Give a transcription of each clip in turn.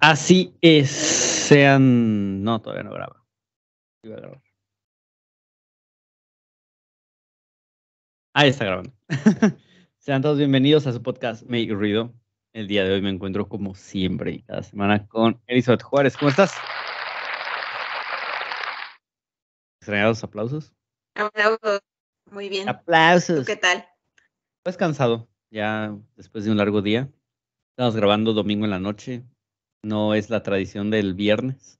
Así es, sean. No, todavía no graba. Ahí está grabando. sean todos bienvenidos a su podcast Make Ruido. El día de hoy me encuentro como siempre y cada semana con Elizabeth Juárez. ¿Cómo estás? ¿Extrañados aplausos? Aplausos. Muy bien. Aplausos. ¿Qué tal? Pues cansado, ya después de un largo día. Estamos grabando domingo en la noche, no es la tradición del viernes.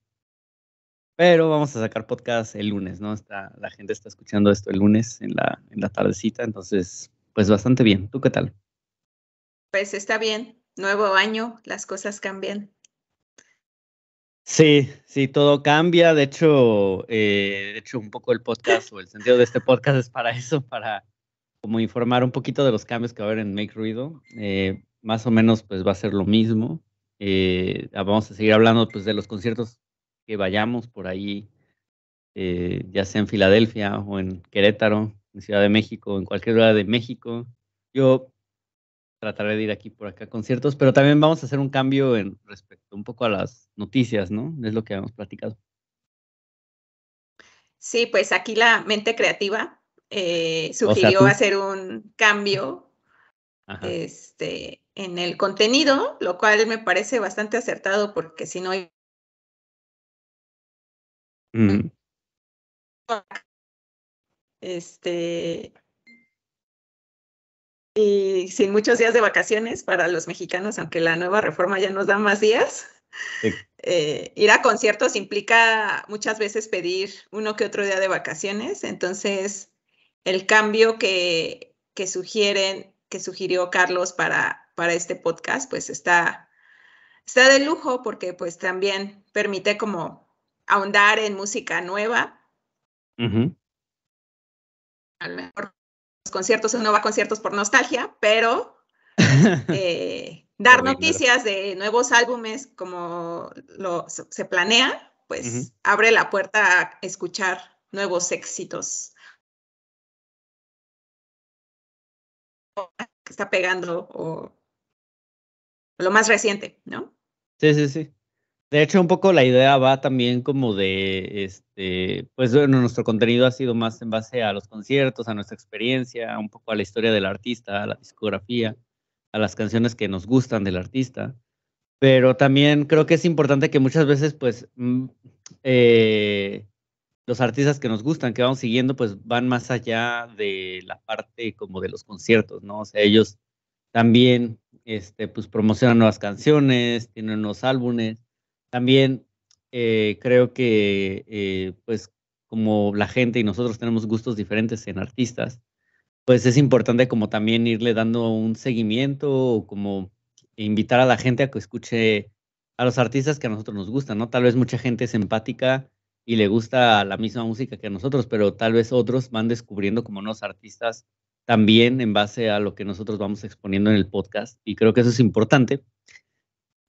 Pero vamos a sacar podcast el lunes, ¿no? Está, la gente está escuchando esto el lunes en la, en la tardecita, entonces, pues bastante bien. ¿Tú qué tal? Pues está bien, nuevo año, las cosas cambian. Sí, sí, todo cambia. De hecho, eh, de hecho, un poco el podcast o el sentido de este podcast es para eso, para como informar un poquito de los cambios que va a haber en Make Ruido. Eh, más o menos, pues va a ser lo mismo. Eh, ah, vamos a seguir hablando pues, de los conciertos que vayamos por ahí, eh, ya sea en Filadelfia o en Querétaro, en Ciudad de México, en cualquier lugar de México. Yo trataré de ir aquí por acá a conciertos, pero también vamos a hacer un cambio en respecto un poco a las noticias, ¿no? Es lo que habíamos platicado. Sí, pues aquí la mente creativa eh, sugirió hacer un cambio este, en el contenido, lo cual me parece bastante acertado porque si no... Hay... Mm. Este, y sin muchos días de vacaciones para los mexicanos, aunque la nueva reforma ya nos da más días. Eh, ir a conciertos implica muchas veces pedir uno que otro día de vacaciones, entonces el cambio que, que sugieren, que sugirió Carlos para para este podcast, pues está, está de lujo porque pues también permite como ahondar en música nueva. A lo mejor los conciertos, uno va a conciertos por nostalgia, pero eh, dar noticias de nuevos álbumes como lo, se planea, pues abre la puerta a escuchar nuevos éxitos. que está pegando o lo más reciente, ¿no? Sí, sí, sí. De hecho, un poco la idea va también como de, este, pues bueno, nuestro contenido ha sido más en base a los conciertos, a nuestra experiencia, un poco a la historia del artista, a la discografía, a las canciones que nos gustan del artista. Pero también creo que es importante que muchas veces, pues, mm, eh, los artistas que nos gustan, que vamos siguiendo, pues van más allá de la parte como de los conciertos, ¿no? O sea, ellos también este, pues promocionan nuevas canciones, tienen nuevos álbumes. También eh, creo que, eh, pues, como la gente y nosotros tenemos gustos diferentes en artistas, pues es importante como también irle dando un seguimiento o como invitar a la gente a que escuche a los artistas que a nosotros nos gustan, ¿no? Tal vez mucha gente es empática y le gusta la misma música que a nosotros, pero tal vez otros van descubriendo como unos artistas también en base a lo que nosotros vamos exponiendo en el podcast y creo que eso es importante.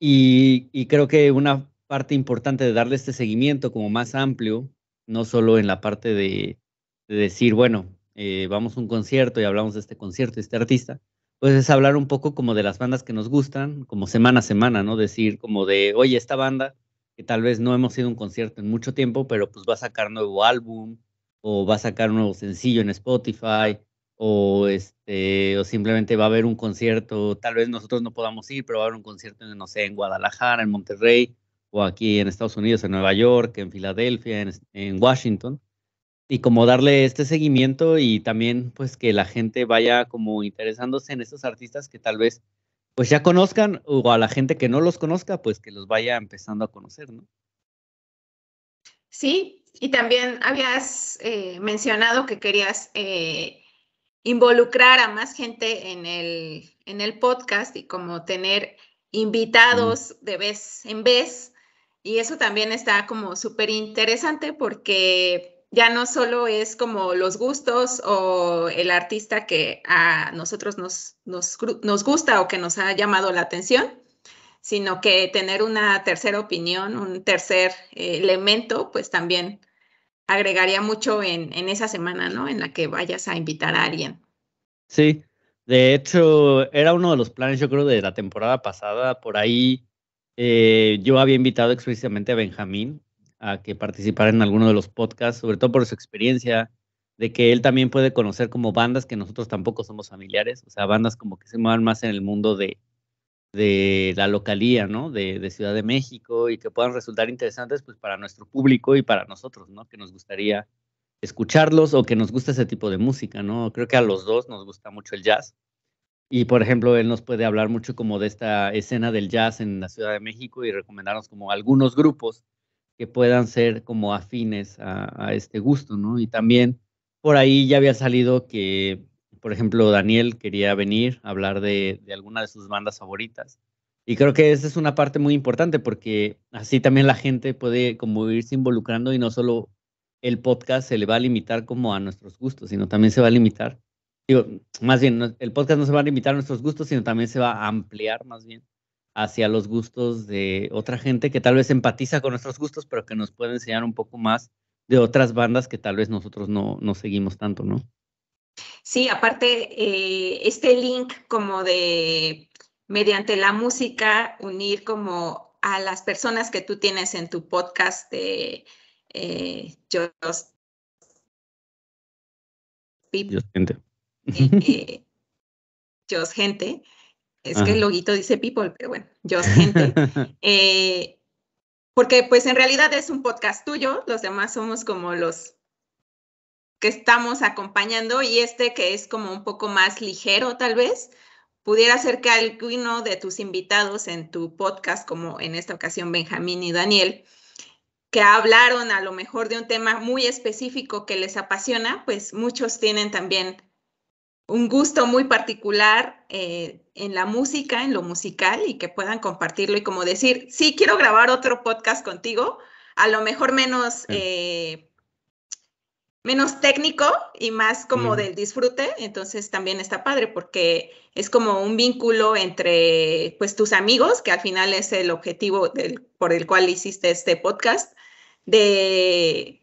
Y, creo que una parte importante de darle este seguimiento como más amplio, no solo en la parte de, decir, bueno, eh, vamos a un concierto y hablamos de este concierto y este artista, pues es hablar un poco como de las bandas que nos gustan, como semana a semana, ¿no? Decir como de, oye, esta banda que tal vez no hemos ido a un concierto en mucho tiempo, pero pues va a sacar nuevo álbum o va a sacar un nuevo sencillo en Spotify o este o simplemente va a haber un concierto, tal vez nosotros no podamos ir, pero va a haber un concierto, no sé, en Guadalajara, en Monterrey, o aquí en Estados Unidos, en Nueva York, en Filadelfia, en, Washington, y como darle este seguimiento y también pues que la gente vaya como interesándose en estos artistas que tal vez pues ya conozcan o a la gente que no los conozca pues que los vaya empezando a conocer, ¿no? Sí, y también habías eh, mencionado que querías eh, involucrar a más gente en el, en el podcast y como tener invitados de vez en vez. Y eso también está como súper interesante porque ya no solo es como los gustos o el artista que a nosotros nos, nos gusta o que nos ha llamado la atención, sino que tener una tercera opinión, un tercer eh, elemento, pues también agregaría mucho en, en esa semana, ¿no? En la que vayas a invitar a alguien. Sí, de hecho, era uno de los planes, yo creo, de la temporada pasada. Por ahí eh, yo había invitado explícitamente a Benjamín a que participara en alguno de los podcasts, sobre todo por su experiencia, de que él también puede conocer como bandas que nosotros tampoco somos familiares, o sea, bandas como que se muevan más en el mundo de, de la localía, ¿no? De, Ciudad de México y que puedan resultar interesantes pues para nuestro público y para nosotros, ¿no? Que nos gustaría escucharlos o que nos gusta ese tipo de música, ¿no? Creo que a los dos nos gusta mucho el jazz. Y por ejemplo, él nos puede hablar mucho como de esta escena del jazz en la Ciudad de México y recomendarnos como algunos grupos que puedan ser como afines a este gusto, ¿no? Y también por ahí ya había salido que por ejemplo, Daniel quería venir a hablar de, alguna de sus bandas favoritas. Y creo que esa es una parte muy importante porque así también la gente puede como irse involucrando y no solo el podcast se le va a limitar como a nuestros gustos, sino también se va a limitar. Digo, más bien, el podcast no se va a limitar a nuestros gustos, sino también se va a ampliar más bien hacia los gustos de otra gente que tal vez empatiza con nuestros gustos, pero que nos puede enseñar un poco más de otras bandas que tal vez nosotros no, no seguimos tanto, ¿no? Sí, aparte, eh, este link como de, mediante la música, unir como a las personas que tú tienes en tu podcast de eh, Just, Gente. Eh, Gente. Es que el loguito dice People, pero bueno, Just Gente. Eh, porque pues en realidad es un podcast tuyo, los demás somos como los que estamos acompañando y este que es como un poco más ligero tal vez, pudiera ser que alguno de tus invitados en tu podcast, como en esta ocasión Benjamín y Daniel, que hablaron a lo mejor de un tema muy específico que les apasiona, pues muchos tienen también un gusto muy particular eh, en la música, en lo musical, y que puedan compartirlo y como decir, sí, quiero grabar otro podcast contigo, a lo mejor menos... Eh, menos técnico y más como mm. del disfrute, entonces también está padre porque es como un vínculo entre pues tus amigos, que al final es el objetivo del, por el cual hiciste este podcast, de...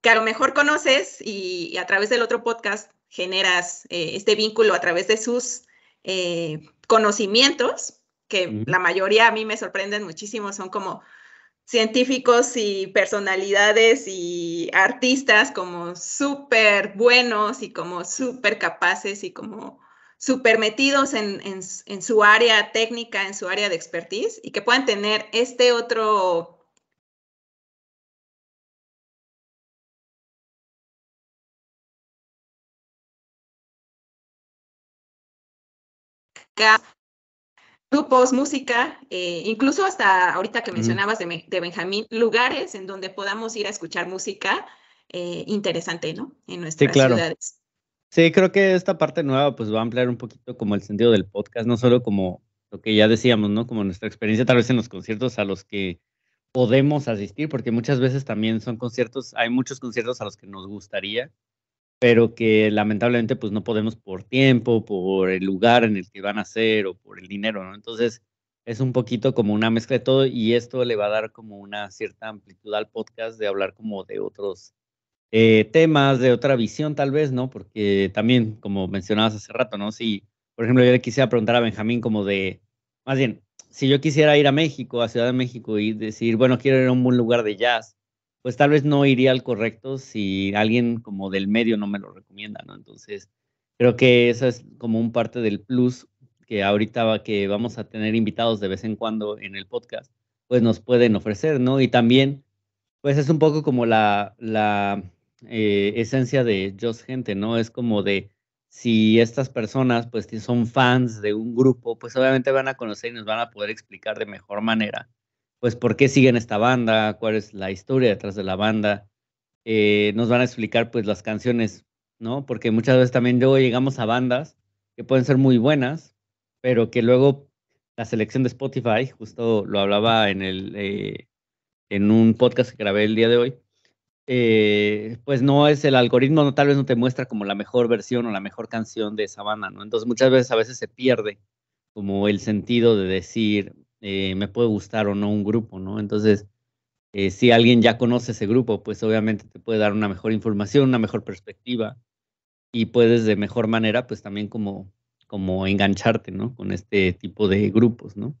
que a lo mejor conoces y, a través del otro podcast generas eh, este vínculo a través de sus eh, conocimientos que la mayoría a mí me sorprenden muchísimo, son como científicos y personalidades y artistas como súper buenos y como súper capaces y como súper metidos en, en, en, su área técnica, en su área de expertise y que puedan tener este otro grupos, música, eh, incluso hasta ahorita que mencionabas de, de, Benjamín, lugares en donde podamos ir a escuchar música eh, interesante, ¿no? En nuestras ciudades. Sí, creo que esta parte nueva pues va a ampliar un poquito como el sentido del podcast, no solo como lo que ya decíamos, ¿no? Como nuestra experiencia tal vez en los conciertos a los que podemos asistir, porque muchas veces también son conciertos, hay muchos conciertos a los que nos gustaría, pero que lamentablemente pues no podemos por tiempo, por el lugar en el que van a ser o por el dinero, ¿no? Entonces es un poquito como una mezcla de todo y esto le va a dar como una cierta amplitud al podcast de hablar como de otros eh, temas, de otra visión tal vez, ¿no? Porque también, como mencionabas hace rato, ¿no? Si, por ejemplo, yo le quisiera preguntar a Benjamín como de, más bien, si yo quisiera ir a México, a Ciudad de México y decir, bueno, quiero ir a un buen lugar de jazz, pues tal vez no iría al correcto si alguien como del medio no me lo recomienda, ¿no? Entonces, creo que eso es como un parte del plus que ahorita que vamos a tener invitados de vez en cuando en el podcast, pues nos pueden ofrecer, ¿no? Y también, pues es un poco como la, eh, esencia de Just Gente, ¿no? Es como de si estas personas pues son fans de un grupo, pues obviamente van a conocer y nos van a poder explicar de mejor manera pues por qué siguen esta banda, cuál es la historia detrás de la banda. Eh, nos van a explicar pues las canciones, ¿no? Porque muchas veces también yo llegamos a bandas que pueden ser muy buenas, pero que luego la selección de Spotify, justo lo hablaba en, el, eh, en un podcast que grabé el día de hoy, eh, pues no es el algoritmo, no, tal vez no te muestra como la mejor versión o la mejor canción de esa banda, ¿no? Entonces muchas veces a veces se pierde como el sentido de decir, eh, me puede gustar o no un grupo, ¿no? Entonces, eh, si alguien ya conoce ese grupo, pues obviamente te puede dar una mejor información, una mejor perspectiva y puedes de mejor manera, pues también como, como engancharte, ¿no? Con este tipo de grupos, ¿no?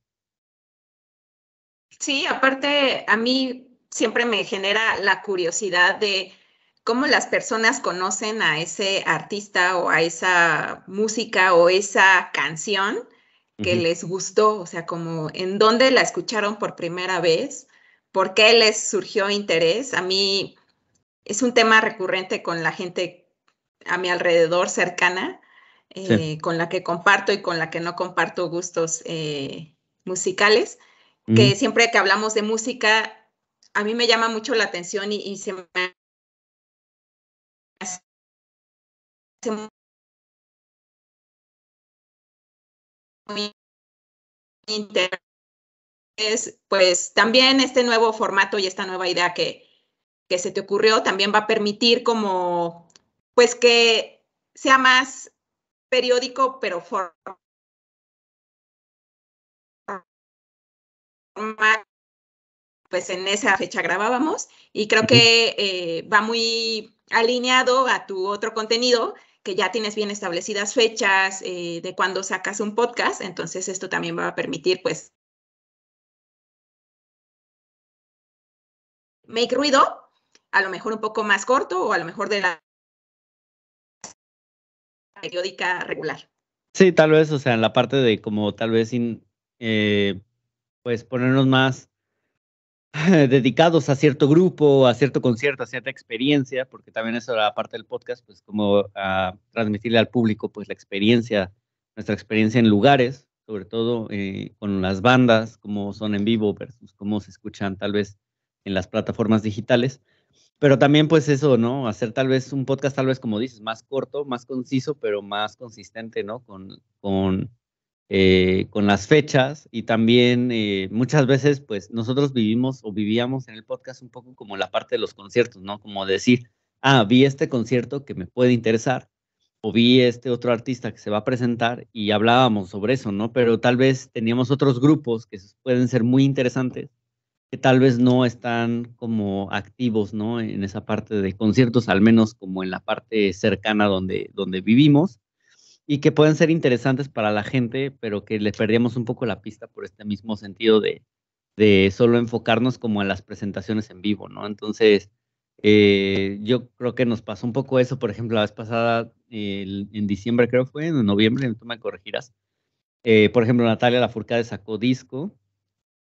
Sí, aparte a mí siempre me genera la curiosidad de cómo las personas conocen a ese artista o a esa música o esa canción que les gustó, o sea, como en dónde la escucharon por primera vez, por qué les surgió interés. A mí es un tema recurrente con la gente a mi alrededor cercana, eh, con la que comparto y con la que no comparto gustos eh, musicales, que siempre que hablamos de música, a mí me llama mucho la atención y, y se me hace interés, pues también este nuevo formato y esta nueva idea que, que se te ocurrió también va a permitir como, pues que sea más periódico, pero formal pues en esa fecha grabábamos y creo que eh, va muy alineado a tu otro contenido que ya tienes bien establecidas fechas eh, de cuando sacas un podcast, entonces esto también va a permitir pues make ruido, a lo mejor un poco más corto o a lo mejor de la periódica regular. Sí, tal vez, o sea, en la parte de como tal vez sin, eh, pues ponernos más dedicados a cierto grupo, a cierto concierto, a cierta experiencia, porque también eso era parte del podcast, pues como ah, transmitirle al público pues la experiencia, nuestra experiencia en lugares, sobre todo eh, con las bandas, cómo son en vivo versus cómo se escuchan tal vez en las plataformas digitales. Pero también pues eso, ¿no? Hacer tal vez un podcast, tal vez como dices, más corto, más conciso, pero más consistente, ¿no? Con, con eh, con las fechas y también eh, muchas veces pues nosotros vivimos o vivíamos en el podcast un poco como la parte de los conciertos, ¿no? Como decir, ah, vi este concierto que me puede interesar o vi este otro artista que se va a presentar y hablábamos sobre eso, ¿no? Pero tal vez teníamos otros grupos que pueden ser muy interesantes que tal vez no están como activos, ¿no? En esa parte de conciertos, al menos como en la parte cercana donde, donde vivimos y que pueden ser interesantes para la gente, pero que le perdíamos un poco la pista por este mismo sentido de, solo enfocarnos como en las presentaciones en vivo, ¿no? Entonces, eh, yo creo que nos pasó un poco eso, por ejemplo, la vez pasada, en diciembre creo fue, en noviembre, tú me corregirás, eh, por ejemplo, Natalia la Lafourcade sacó disco,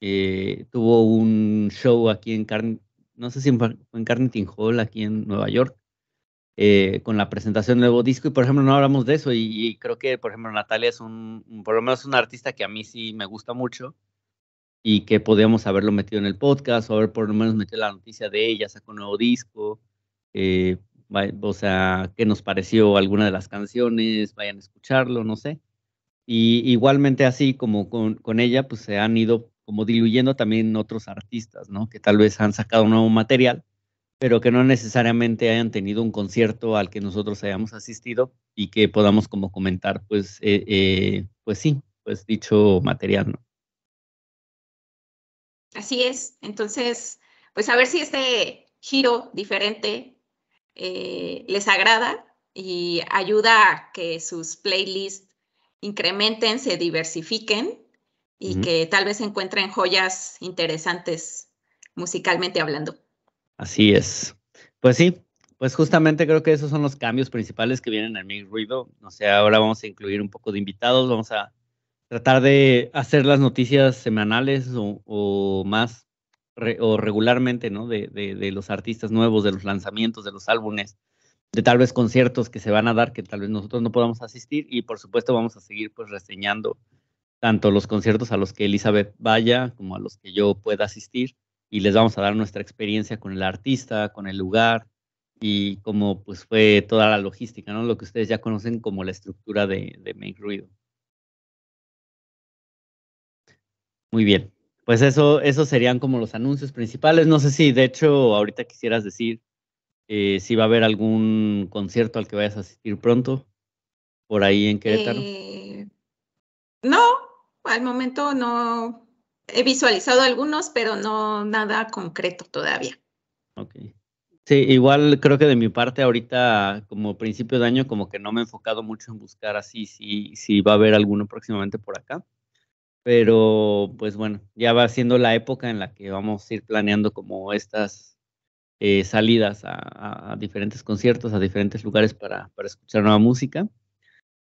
eh, tuvo un show aquí en carne no sé si fue en Carnegie Hall, aquí en Nueva York, eh, con la presentación de nuevo disco y por ejemplo no hablamos de eso y, creo que por ejemplo Natalia es un, por lo menos un artista que a mí sí me gusta mucho y que podríamos haberlo metido en el podcast o haber por lo menos metido la noticia de ella, sacó un nuevo disco, eh, o sea, qué nos pareció alguna de las canciones, vayan a escucharlo, no sé. Y igualmente así como con, con ella, pues se han ido como diluyendo también otros artistas, ¿no? Que tal vez han sacado un nuevo material pero que no necesariamente hayan tenido un concierto al que nosotros hayamos asistido y que podamos como comentar, pues, eh, eh, pues sí, pues dicho material, Así es. Entonces, pues a ver si este giro diferente eh, les agrada y ayuda a que sus playlists incrementen, se diversifiquen y que tal vez encuentren joyas interesantes musicalmente hablando. Así es. Pues sí, pues justamente creo que esos son los cambios principales que vienen en mi Ruido. O sea, ahora vamos a incluir un poco de invitados, vamos a tratar de hacer las noticias semanales o, más o regularmente, ¿no? De, de, los artistas nuevos, de los lanzamientos, de los álbumes, de tal vez conciertos que se van a dar que tal vez nosotros no podamos asistir y por supuesto vamos a seguir pues reseñando tanto los conciertos a los que Elizabeth vaya como a los que yo pueda asistir y les vamos a dar nuestra experiencia con el artista, con el lugar y cómo pues fue toda la logística, ¿no? Lo que ustedes ya conocen como la estructura de, de Make Ruido. Muy bien, pues eso, esos serían como los anuncios principales. No sé si de hecho ahorita quisieras decir eh, si va a haber algún concierto al que vayas a asistir pronto por ahí en Querétaro. Eh, no, al momento no, he visualizado algunos, pero no nada concreto todavía. Ok. Sí, igual creo que de mi parte ahorita, como principio de año, como que no me he enfocado mucho en buscar así si, si va a haber alguno próximamente por acá. Pero pues bueno, ya va siendo la época en la que vamos a ir planeando como estas eh, salidas a, a, diferentes conciertos, a diferentes lugares para, para escuchar nueva música.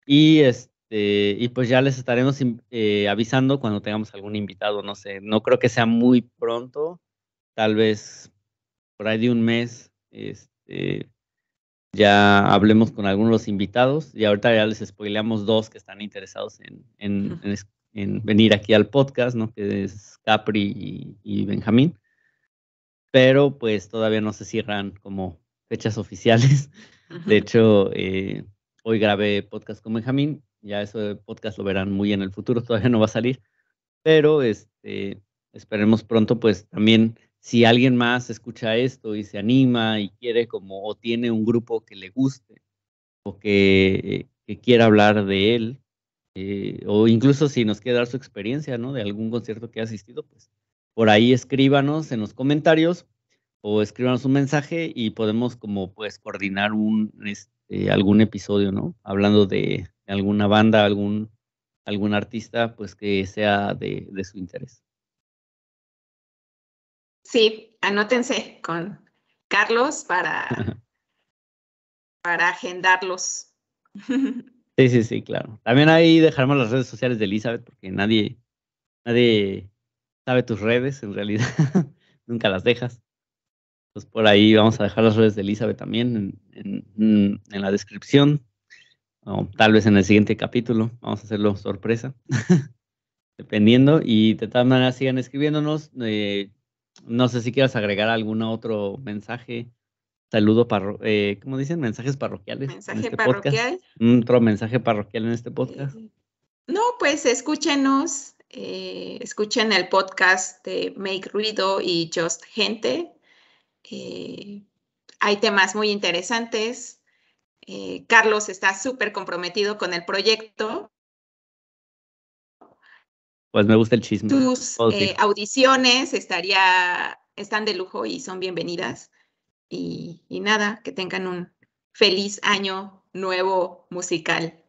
Y este este, y pues ya les estaremos eh, avisando cuando tengamos algún invitado, no sé, no creo que sea muy pronto, tal vez por ahí de un mes, este, ya hablemos con algunos los invitados y ahorita ya les spoileamos dos que están interesados en, en, venir aquí al podcast, ¿no? Que es Capri y, y, Benjamín. Pero pues todavía no se cierran como fechas oficiales. De hecho, eh, hoy grabé podcast con Benjamín ya eso de podcast lo verán muy en el futuro, todavía no va a salir, pero este, esperemos pronto, pues también si alguien más escucha esto y se anima y quiere como, o tiene un grupo que le guste o que, que quiera hablar de él, eh, o incluso si nos quiere dar su experiencia, ¿no? De algún concierto que ha asistido, pues por ahí escríbanos en los comentarios o escríbanos un mensaje y podemos como pues coordinar un, este, eh, algún episodio, ¿no? Hablando de alguna banda, algún, algún artista, pues que sea de, de su interés. Sí, anótense con Carlos para, para agendarlos. Sí, sí, sí, claro. También ahí dejaremos las redes sociales de Elizabeth, porque nadie, nadie sabe tus redes, en realidad. Nunca las dejas pues por ahí vamos a dejar las redes de Elizabeth también mm, en, la descripción. O tal vez en el siguiente capítulo. Vamos a hacerlo sorpresa. Dependiendo. Y de todas maneras sigan escribiéndonos. Eh, no sé si quieras agregar algún otro mensaje. Saludo para, eh, ¿cómo dicen? Mensajes parroquiales. Mensaje este parroquial. Otro mensaje parroquial en este podcast. Eh, no, pues escúchenos. escuchen el podcast de Make Ruido y Just Gente eh, hay temas muy interesantes. Eh, Carlos está súper comprometido con el proyecto. Pues me gusta el chisme. Tus eh, audiciones estaría, están de lujo y son bienvenidas. Y, nada, que tengan un feliz año nuevo musical.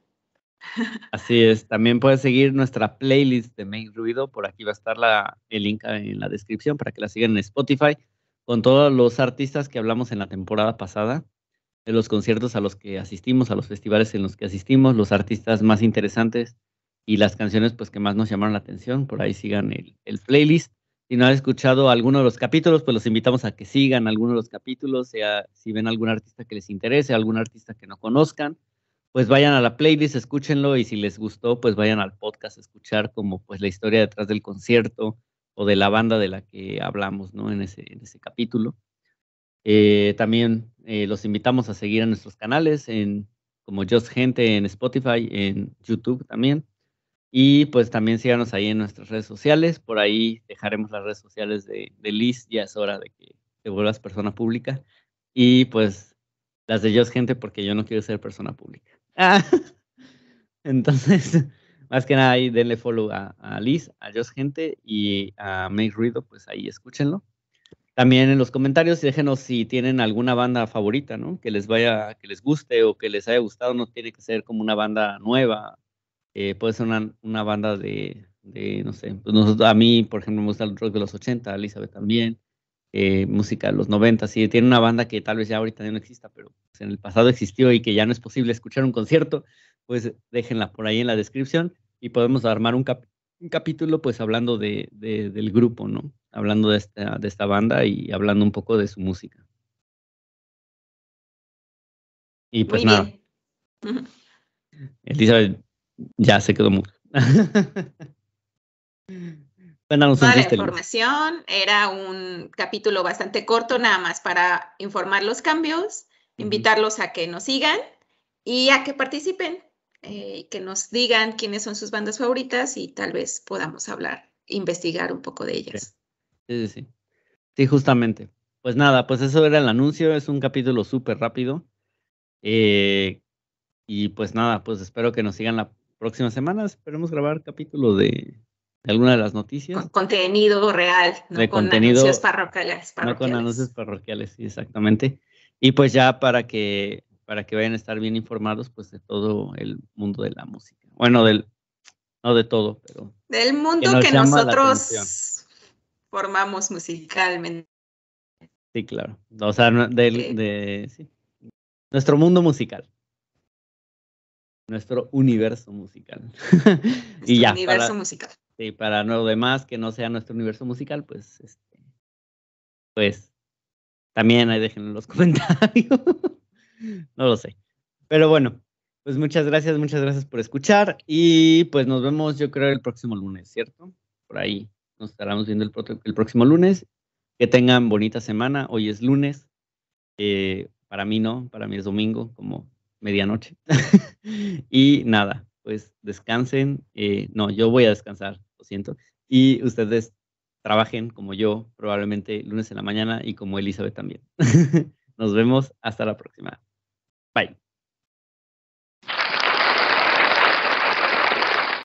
Así es, también puedes seguir nuestra playlist de Main Ruido, por aquí va a estar la, el link en la descripción para que la sigan en Spotify con todos los artistas que hablamos en la temporada pasada, de los conciertos a los que asistimos, a los festivales en los que asistimos, los artistas más interesantes y las canciones pues que más nos llamaron la atención. Por ahí sigan el, playlist. Si no han escuchado alguno de los capítulos, pues los invitamos a que sigan alguno de los capítulos, sea si ven algún artista que les interese, algún artista que no conozcan, pues vayan a la playlist, escúchenlo y si les gustó, pues vayan al podcast a escuchar como pues la historia detrás del concierto, o de la banda de la que hablamos ¿no? en, ese, en ese capítulo. Eh, también eh, los invitamos a seguir a nuestros canales en, como Just Gente en Spotify, en YouTube también. Y pues también síganos ahí en nuestras redes sociales. Por ahí dejaremos las redes sociales de, de Liz. Ya es hora de que te vuelvas persona pública. Y pues las de Just Gente porque yo no quiero ser persona pública. Ah, entonces más que nada ahí denle follow a, a Liz, a Josh Gente y a Make Ruido, pues ahí escúchenlo. También en los comentarios déjenos si tienen alguna banda favorita, ¿no? Que les vaya, que les guste o que les haya gustado, no tiene que ser como una banda nueva, eh, puede ser una, banda de, no sé, pues, a mí, por ejemplo, me gusta el rock de los 80, a Elizabeth también, eh, música de los 90, si tiene una banda que tal vez ya ahorita no exista, pero pues, en el pasado existió y que ya no es posible escuchar un concierto, pues déjenla por ahí en la descripción y podemos armar un, un capítulo pues hablando de, del grupo, ¿no? Hablando de esta, de esta banda y hablando un poco de su música. Y pues nada. Elizabeth ya se quedó mucho. bueno, la información era un capítulo bastante corto nada más para informar los cambios, invitarlos a que nos sigan y a que participen eh, que nos digan quiénes son sus bandas favoritas y tal vez podamos hablar, investigar un poco de ellas. Sí, sí, sí. Sí, justamente. Pues nada, pues eso era el anuncio, es un capítulo súper rápido. Eh, y pues nada, pues espero que nos sigan la próxima semana. Esperemos grabar capítulo de, alguna de las noticias. Con contenido real, no con anuncios parroquiales, parroquiales, No con anuncios parroquiales, sí, exactamente. Y pues ya para que para que vayan a estar bien informados pues de todo el mundo de la música. Bueno, del no de todo, pero del mundo que, nosotros formamos musicalmente. Sí, claro. O sea, de nuestro mundo musical. Nuestro universo musical. y ya. Universo musical. Sí, para lo demás que no sea nuestro universo musical, pues este, pues también ahí déjenlo en los comentarios. no lo sé. Pero bueno, pues muchas gracias, muchas gracias por escuchar y pues nos vemos yo creo el próximo lunes, ¿cierto? Por ahí nos estaremos viendo el, próximo lunes. Que tengan bonita semana, hoy es lunes. Eh, para mí no, para mí es domingo, como medianoche. y nada, pues descansen. Eh, no, yo voy a descansar, lo siento. Y ustedes trabajen como yo, probablemente lunes en la mañana y como Elizabeth también. Nos vemos hasta la próxima. Bye.